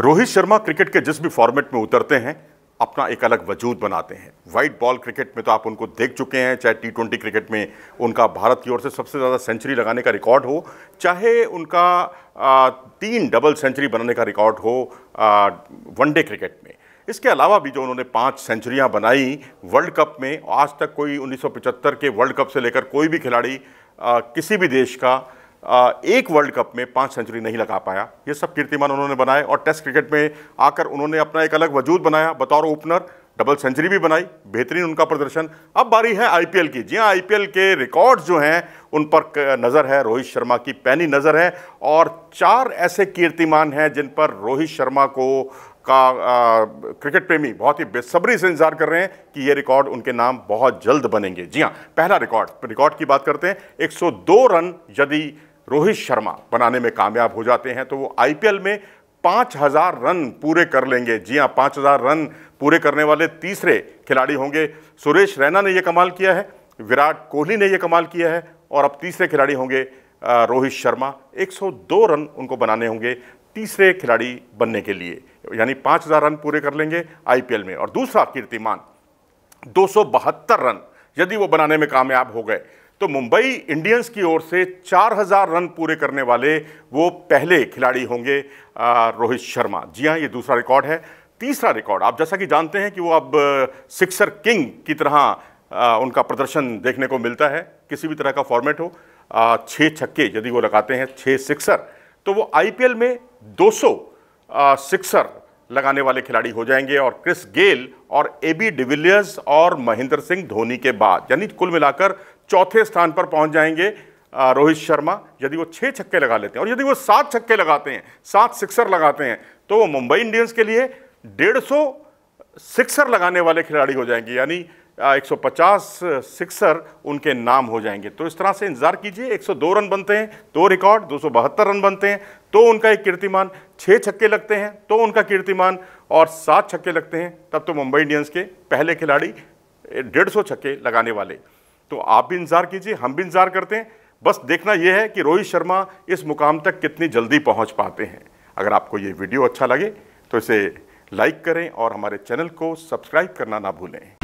Rohit Sharma cricket के जिस भी फॉर्मेट में उतरते हैं अपना एक अलग वजूद बनाते हैं वाइट बॉल क्रिकेट में तो आप उनको देख चुके हैं चाहे टी ट्वेंटी क्रिकेट में उनका भारत की ओर से सबसे ज़्यादा सेंचुरी लगाने का रिकॉर्ड हो चाहे उनका तीन डबल सेंचुरी बनाने का रिकॉर्ड हो वनडे क्रिकेट में इसके अलावा भी जो उन्होंने पांच सेंचुरियां बनाई वर्ल्ड कप में आज तक कोई 1975 के वर्ल्ड कप से लेकर कोई भी खिलाड़ी किसी भी देश का एक वर्ल्ड कप में पाँच सेंचुरी नहीं लगा पाया ये सब कीर्तिमान उन्होंने बनाए और टेस्ट क्रिकेट में आकर उन्होंने अपना एक अलग वजूद बनाया बतौर ओपनर डबल सेंचुरी भी बनाई बेहतरीन उनका प्रदर्शन अब बारी है आईपीएल की जी हाँ आई के रिकॉर्ड्स जो हैं उन पर नज़र है रोहित शर्मा की पैनी नज़र है और चार ऐसे कीर्तिमान हैं जिन पर रोहित शर्मा को का आ, क्रिकेट प्रेमी बहुत ही बेसब्री से इंतजार कर रहे हैं कि ये रिकॉर्ड उनके नाम बहुत जल्द बनेंगे जी हाँ पहला रिकॉर्ड रिकॉर्ड की बात करते हैं 102 रन यदि रोहित शर्मा बनाने में कामयाब हो जाते हैं तो वो आईपीएल में पाँच हज़ार रन पूरे कर लेंगे जी हाँ पाँच हज़ार रन पूरे करने वाले तीसरे खिलाड़ी होंगे सुरेश रैना ने यह कमाल किया है विराट कोहली ने यह कमाल किया है और अब तीसरे खिलाड़ी होंगे रोहित शर्मा 102 रन उनको बनाने होंगे तीसरे खिलाड़ी बनने के लिए यानी 5000 रन पूरे कर लेंगे आईपीएल में और दूसरा कीर्तिमान दो रन यदि वो बनाने में कामयाब हो गए तो मुंबई इंडियंस की ओर से 4000 रन पूरे करने वाले वो पहले खिलाड़ी होंगे रोहित शर्मा जी हाँ ये दूसरा रिकॉर्ड है तीसरा रिकॉर्ड आप जैसा कि जानते हैं कि वो अब सिक्सर किंग की तरह उनका प्रदर्शन देखने को मिलता है किसी भी तरह का फॉर्मेट हो छः छक्के यदि वो लगाते हैं छः सिक्सर तो वो आईपीएल में 200 सिक्सर लगाने वाले खिलाड़ी हो जाएंगे और क्रिस गेल और ए बी डिविलियर्स और महेंद्र सिंह धोनी के बाद यानी कुल मिलाकर चौथे स्थान पर पहुंच जाएंगे रोहित शर्मा यदि वो छः छक्के लगा लेते हैं और यदि वो सात छक्के लगाते हैं सात सिक्सर लगाते हैं तो वो मुंबई इंडियंस के लिए डेढ़ सौ सिक्सर लगाने वाले खिलाड़ी हो जाएंगे यानी 150 सिक्सर उनके नाम हो जाएंगे तो इस तरह से इंतजार कीजिए 102 रन बनते हैं तो रिकॉर्ड दो रन बनते हैं तो उनका एक कीर्तिमान छः छक्के लगते हैं तो उनका कीर्तिमान और सात छक्के लगते हैं तब तो मुंबई इंडियंस के पहले खिलाड़ी डेढ़ सौ छक्के लगाने वाले तो आप भी इंतज़ार कीजिए हम भी इंतज़ार करते हैं बस देखना यह है कि रोहित शर्मा इस मुकाम तक कितनी जल्दी पहुंच पाते हैं अगर आपको ये वीडियो अच्छा लगे तो इसे लाइक करें और हमारे चैनल को सब्सक्राइब करना ना भूलें